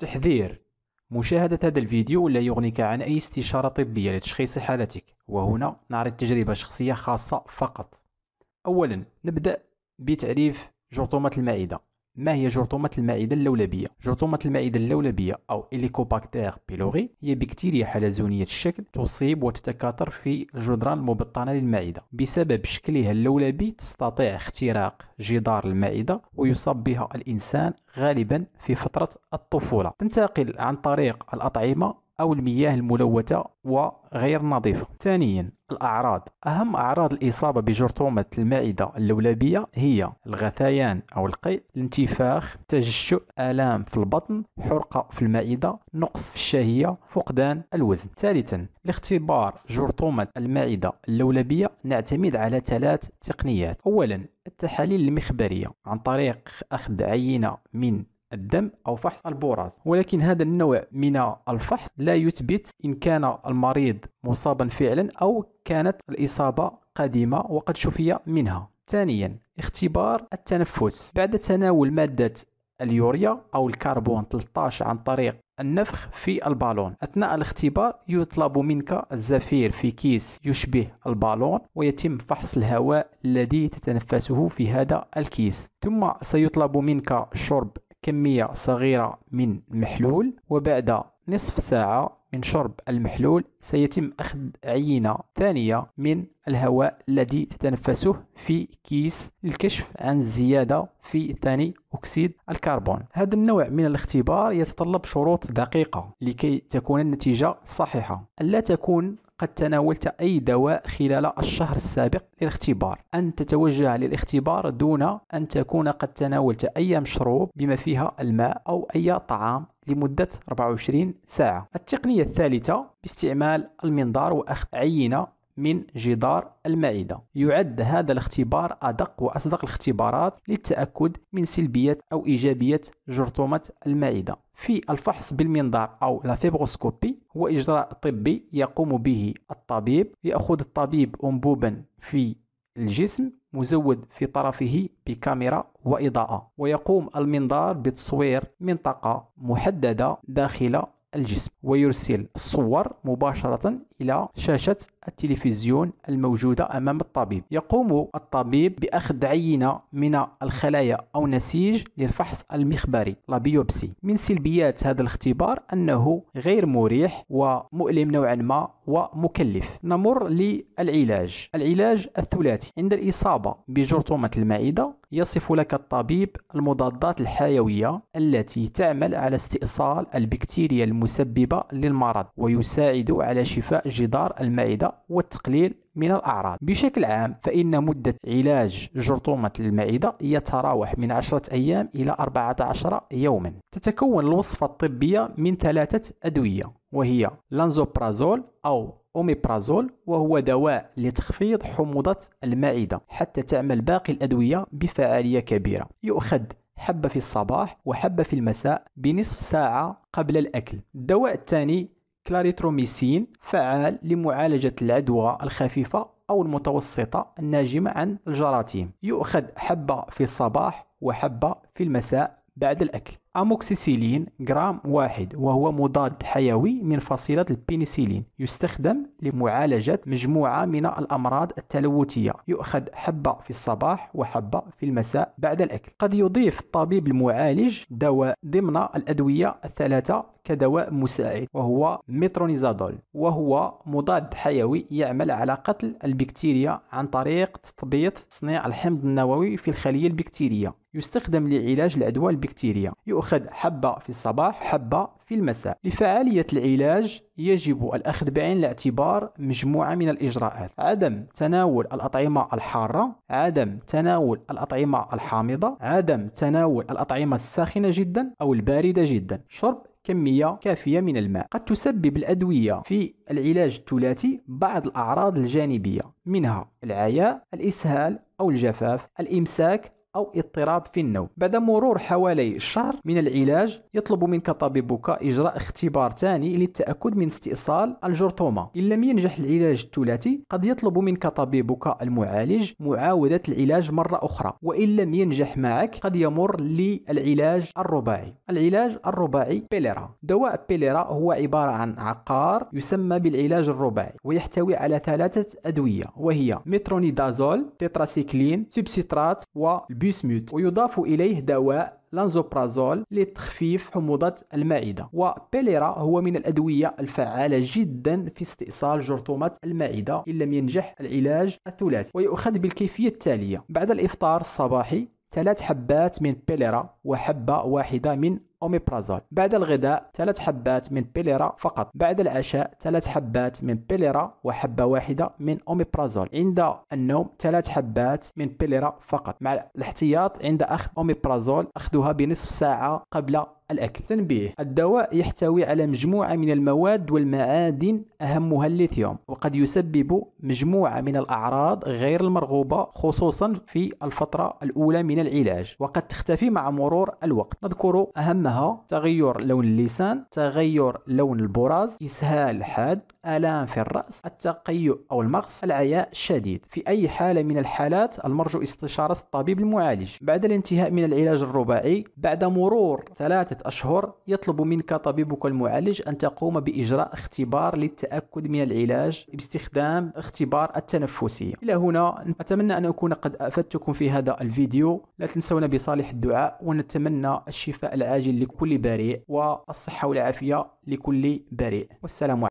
تحذير مشاهدة هذا الفيديو لا يغنيك عن أي استشارة طبية لتشخيص حالتك وهنا نعرض تجربة شخصية خاصة فقط أولا نبدأ بتعريف جرثومة المعدة ما هي جرثومة المعدة اللولبية؟ جرثومة المعدة اللولبية أو إليكوباكتير بيلوري هي بكتيريا حلزونية الشكل تصيب وتتكاثر في الجدران المبطنة للمعدة بسبب شكلها اللولبي تستطيع اختراق جدار المعدة ويصاب بها الإنسان غالبا في فترة الطفولة تنتقل عن طريق الأطعمة أو المياه الملوثة وغير نظيفة ثانيا الأعراض أهم أعراض الإصابة بجرثومة المعدة اللولبية هي الغثيان أو القيء الانتفاخ تجشؤ، آلام في البطن حرقة في المعدة نقص في الشهية فقدان الوزن ثالثا لاختبار جرثومة المعدة اللولبية نعتمد على ثلاث تقنيات أولا التحاليل المخبرية عن طريق أخذ عينة من الدم أو فحص البراز ولكن هذا النوع من الفحص لا يثبت إن كان المريض مصابا فعلا أو كانت الإصابة قديمة وقد شفي منها ثانيا اختبار التنفس بعد تناول مادة اليوريا أو الكربون 13 عن طريق النفخ في البالون أثناء الاختبار يطلب منك الزفير في كيس يشبه البالون ويتم فحص الهواء الذي تتنفسه في هذا الكيس ثم سيطلب منك شرب كمية صغيرة من محلول وبعد نصف ساعة من شرب المحلول سيتم أخذ عينة ثانية من الهواء الذي تتنفسه في كيس للكشف عن الزيادة في ثاني أكسيد الكربون هذا النوع من الاختبار يتطلب شروط دقيقة لكي تكون النتيجة صحيحة ألا تكون قد تناولت أي دواء خلال الشهر السابق للاختبار أن تتوجه للاختبار دون أن تكون قد تناولت أي مشروب بما فيها الماء أو أي طعام لمدة 24 ساعة التقنية الثالثة باستعمال المنظار وأخذ عينة من جدار المعدة يعد هذا الاختبار أدق وأصدق الاختبارات للتأكد من سلبية أو إيجابية جرثومة المعدة في الفحص بالمنظار أو لا فيبروسكوبي هو إجراء طبي يقوم به الطبيب يأخذ الطبيب أنبوبا في الجسم مزود في طرفه بكاميرا وإضاءة ويقوم المنظار بتصوير منطقة محددة داخل الجسم ويرسل الصور مباشرة إلى شاشة التلفزيون الموجودة أمام الطبيب يقوم الطبيب بأخذ عينة من الخلايا أو نسيج للفحص المخبري لا بيوبسي من سلبيات هذا الاختبار أنه غير مريح ومؤلم نوعا ما ومكلف نمر للعلاج العلاج الثلاثي عند الإصابة بجرثومة المعدة يصف لك الطبيب المضادات الحيوية التي تعمل على استئصال البكتيريا المسببة للمرض ويساعد على شفاء جدار المعدة والتقليل من الأعراض بشكل عام فإن مدة علاج جرثومة المعدة يتراوح من 10 أيام إلى 14 يوما تتكون الوصفة الطبية من ثلاثة أدوية وهي لانزوبرازول أو أوميبرازول وهو دواء لتخفيض حموضة المعدة حتى تعمل باقي الأدوية بفعالية كبيرة يؤخذ حبة في الصباح وحبة في المساء بنصف ساعة قبل الأكل الدواء الثاني كلاريتروميسين فعال لمعالجة العدوى الخفيفة أو المتوسطة الناجمة عن الجراثيم يؤخذ حبة في الصباح وحبة في المساء بعد الأكل أموكسيسيلين جرام واحد وهو مضاد حيوي من فصيلة البنسيلين يستخدم لمعالجة مجموعة من الأمراض التلوثية يؤخذ حبة في الصباح وحبة في المساء بعد الأكل قد يضيف الطبيب المعالج دواء ضمن الأدوية الثلاثة كدواء مساعد وهو مترونيزادول وهو مضاد حيوي يعمل على قتل البكتيريا عن طريق تثبيط تصنيع الحمض النووي في الخلية البكتيرية يستخدم لعلاج العدوى البكتيرية يؤخذ حبة في الصباح حبة في المساء لفعالية العلاج يجب الأخذ بعين الاعتبار مجموعة من الإجراءات عدم تناول الأطعمة الحارة عدم تناول الأطعمة الحامضة عدم تناول الأطعمة الساخنة جدا أو الباردة جدا شرب كمية كافية من الماء قد تسبب الأدوية في العلاج الثلاثي بعض الأعراض الجانبية منها العياء الإسهال أو الجفاف الإمساك أو اضطراب في النوم بعد مرور حوالي شهر من العلاج يطلب منك طبيبك إجراء اختبار ثاني للتأكد من استئصال الجرثومة إن لم ينجح العلاج الثلاثي قد يطلب منك طبيبك المعالج معاودة العلاج مرة أخرى وإن لم ينجح معك قد يمر للعلاج الرباعي العلاج الرباعي بيليرا دواء بيليرا هو عبارة عن عقار يسمى بالعلاج الرباعي ويحتوي على ثلاثة أدوية وهي مترونيدازول تيتراسيكلين سبسيترات و البيسموت ويضاف إليه دواء لانزوبرازول لتخفيف حموضة المعدة وبيليرا هو من الأدوية الفعالة جدا في استئصال جرثومة المعدة إن لم ينجح العلاج الثلاثي ويؤخذ بالكيفية التالية بعد الإفطار الصباحي ثلاث حبات من بيليرا وحبة واحدة من أوميبرازول بعد الغداء ثلاث حبات من بيليرا فقط بعد العشاء ثلاث حبات من بيليرا وحبة واحدة من أوميبرازول عند النوم ثلاث حبات من بيليرا فقط مع الاحتياط عند أخذ أوميبرازول أخذها بنصف ساعة قبل الأكل تنبيه الدواء يحتوي على مجموعة من المواد والمعادن أهمها الليثيوم وقد يسبب مجموعة من الأعراض غير المرغوبة خصوصا في الفترة الأولى من العلاج وقد تختفي مع مرور الوقت نذكر أهم منها تغير لون اللسان تغير لون البراز إسهال حاد آلام في الرأس التقيؤ أو المغص العياء الشديد في أي حالة من الحالات المرجو استشارة الطبيب المعالج بعد الانتهاء من العلاج الرباعي بعد مرور ثلاثة أشهر يطلب منك طبيبك المعالج أن تقوم بإجراء اختبار للتأكد من العلاج باستخدام اختبار التنفسي إلى هنا أتمنى أن أكون قد أفدتكم في هذا الفيديو لا تنسونا بصالح الدعاء ونتمنى الشفاء العاجل لكل بريء والصحة والعافية لكل بريء والسلام عليكم